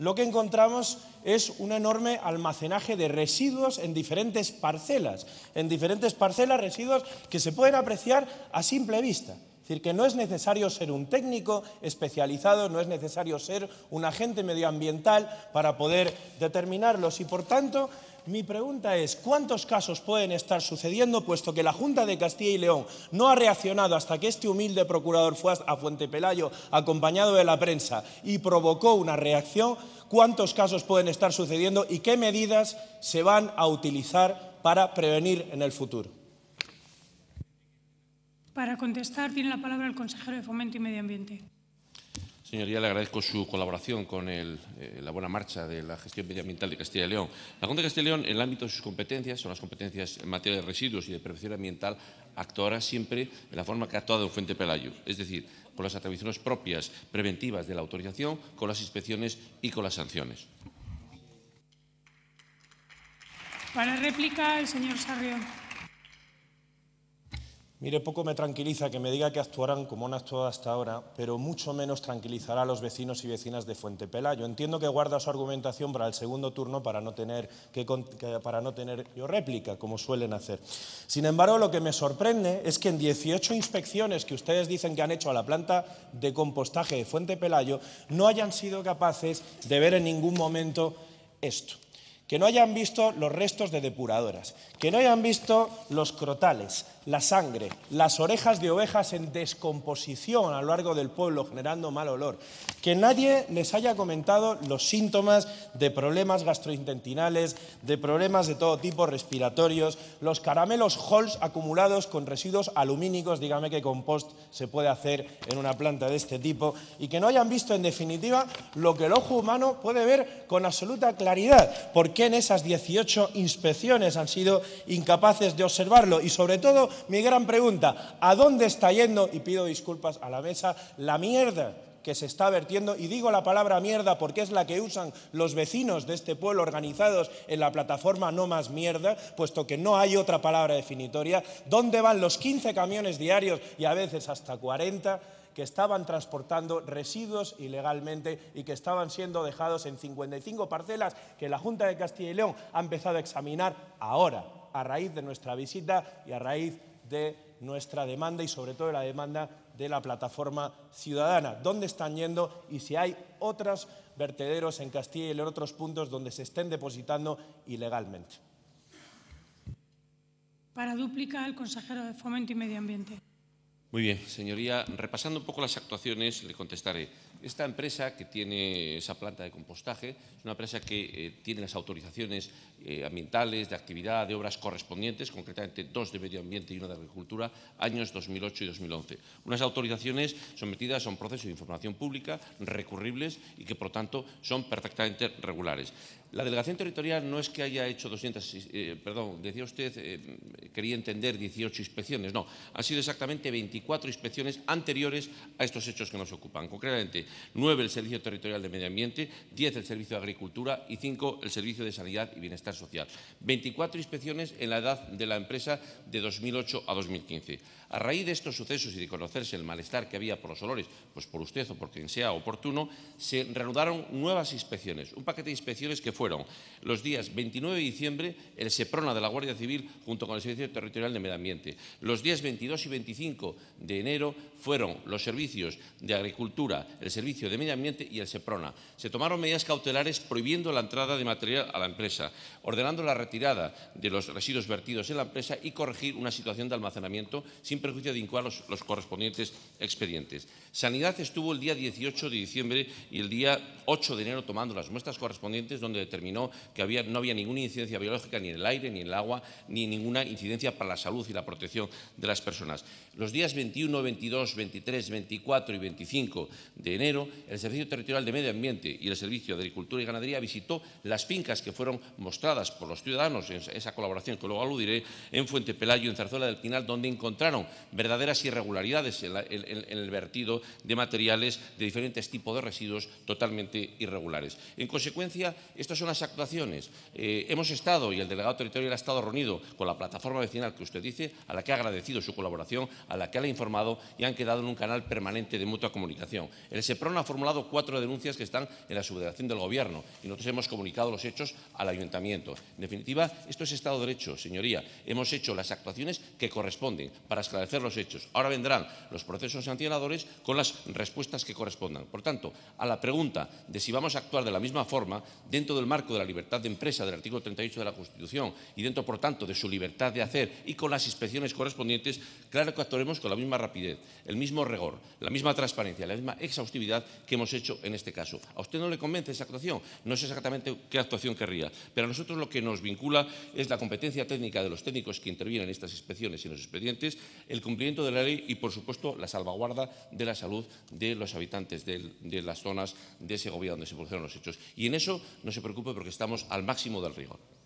lo que encontramos es un enorme almacenaje de residuos en diferentes parcelas, en diferentes parcelas residuos que se pueden apreciar a simple vista. Es decir, que no es necesario ser un técnico especializado, no es necesario ser un agente medioambiental para poder determinarlos y, por tanto, mi pregunta es, ¿cuántos casos pueden estar sucediendo puesto que la Junta de Castilla y León no ha reaccionado hasta que este humilde procurador fue a Fuente Pelayo acompañado de la prensa y provocó una reacción? ¿Cuántos casos pueden estar sucediendo y qué medidas se van a utilizar para prevenir en el futuro? Para contestar tiene la palabra el consejero de Fomento y Medio Ambiente. Señoría, le agradezco su colaboración con eh, la buena marcha de la gestión medioambiental de Castilla y León. La Junta de Castilla y León, en el ámbito de sus competencias, son las competencias en materia de residuos y de prevención ambiental, actuará siempre de la forma que ha actuado en Fuente Pelayo, es decir, con las atribuciones propias preventivas de la autorización, con las inspecciones y con las sanciones. Para réplica, el señor Sarrión. Mire, poco me tranquiliza que me diga que actuarán como han actuado hasta ahora, pero mucho menos tranquilizará a los vecinos y vecinas de Fuente Pelayo. Entiendo que guarda su argumentación para el segundo turno para no tener, para no tener yo réplica, como suelen hacer. Sin embargo, lo que me sorprende es que en 18 inspecciones que ustedes dicen que han hecho a la planta de compostaje de Fuente Pelayo, no hayan sido capaces de ver en ningún momento esto que no hayan visto los restos de depuradoras, que no hayan visto los crotales, la sangre, las orejas de ovejas en descomposición a lo largo del pueblo, generando mal olor. Que nadie les haya comentado los síntomas de problemas gastrointestinales, de problemas de todo tipo respiratorios, los caramelos Halls acumulados con residuos alumínicos, dígame qué compost se puede hacer en una planta de este tipo, y que no hayan visto en definitiva lo que el ojo humano puede ver con absoluta claridad, por qué en esas 18 inspecciones han sido incapaces de observarlo y sobre todo mi gran pregunta, ¿a dónde está yendo? Y pido disculpas a la mesa, la mierda que se está vertiendo, y digo la palabra mierda porque es la que usan los vecinos de este pueblo organizados en la plataforma No Más Mierda, puesto que no hay otra palabra definitoria, ¿dónde van los 15 camiones diarios y a veces hasta 40? que estaban transportando residuos ilegalmente y que estaban siendo dejados en 55 parcelas que la Junta de Castilla y León ha empezado a examinar ahora, a raíz de nuestra visita y a raíz de nuestra demanda y sobre todo de la demanda de la plataforma ciudadana, dónde están yendo y si hay otros vertederos en Castilla y en otros puntos donde se estén depositando ilegalmente. Para duplicar el consejero de Fomento y Medio Ambiente. Muy bien, señoría, repasando un poco las actuaciones, le contestaré. Esta empresa que tiene esa planta de compostaje es una empresa que eh, tiene las autorizaciones eh, ambientales, de actividad, de obras correspondientes, concretamente dos de medio ambiente y una de agricultura, años 2008 y 2011. Unas autorizaciones sometidas a un proceso de información pública, recurribles y que, por tanto, son perfectamente regulares. La delegación territorial no es que haya hecho 200, eh, perdón, decía usted, eh, quería entender 18 inspecciones, no, han sido exactamente 24 inspecciones anteriores a estos hechos que nos ocupan. Concretamente, 9 el Servicio Territorial de Medio Ambiente, 10 el Servicio de Agricultura y 5 el Servicio de Sanidad y Bienestar Social. 24 inspecciones en la edad de la empresa de 2008 a 2015. A raíz de estos sucesos y de conocerse el malestar que había por los olores, pues por usted o por quien sea oportuno, se reanudaron nuevas inspecciones, un paquete de inspecciones que fueron los días 29 de diciembre, el SEPRONA de la Guardia Civil junto con el Servicio Territorial de Medio Ambiente. Los días 22 y 25 de enero fueron los servicios de Agricultura, el Servicio de Medio Ambiente y el SEPRONA. Se tomaron medidas cautelares prohibiendo la entrada de material a la empresa, ordenando la retirada de los residuos vertidos en la empresa y corregir una situación de almacenamiento sin perjuicio de incoar los, correspondientes expedientes. Sanidad estuvo el día 18 de diciembre y el día 8 de enero tomando las muestras correspondientes, donde determinó que no había ninguna incidencia biológica ni en el aire, ni en el agua, ni ninguna incidencia para la salud y la protección de las personas. Los días 21, 22, 23, 24 y 25 de enero, el Servicio Territorial de Medio Ambiente y el Servicio de Agricultura y Ganadería visitó las fincas que fueron mostradas por los ciudadanos en esa colaboración que luego aludiré en Fuente Pelayo, en Zarzuela del Pinal, donde encontraron verdaderas irregularidades en, el vertido de materiales de diferentes tipos de residuos totalmente irregulares. En consecuencia, estas son las actuaciones. Eh, hemos estado, y el delegado territorial ha estado reunido con la plataforma vecinal que usted dice, a la que ha agradecido su colaboración, a la que ha informado y han quedado en un canal permanente de mutua comunicación. El SEPRON ha formulado cuatro denuncias que están en la subdelegación del Gobierno y nosotros hemos comunicado los hechos al Ayuntamiento. En definitiva, esto es Estado de Derecho, señoría. Hemos hecho las actuaciones que corresponden para esclarecer los hechos. Ahora vendrán los procesos sancionadores con las respuestas que correspondan. Por tanto, a la pregunta de si vamos a actuar de la misma forma dentro del marco de la libertad de empresa del artículo 38 de la Constitución y dentro, por tanto, de su libertad de hacer y con las inspecciones correspondientes, claro que actuaremos con la misma rapidez, el mismo rigor, la misma transparencia, la misma exhaustividad que hemos hecho en este caso. A usted no le convence esa actuación, no sé exactamente qué actuación querría, pero a nosotros lo que nos vincula es la competencia técnica de los técnicos que intervienen en estas inspecciones y en los expedientes, el cumplimiento de la ley y, por supuesto, la salvaguarda de la salud de los habitantes de, las zonas de Segovia donde se produjeron los hechos. Y en eso no se preocupe porque estamos al máximo del rigor.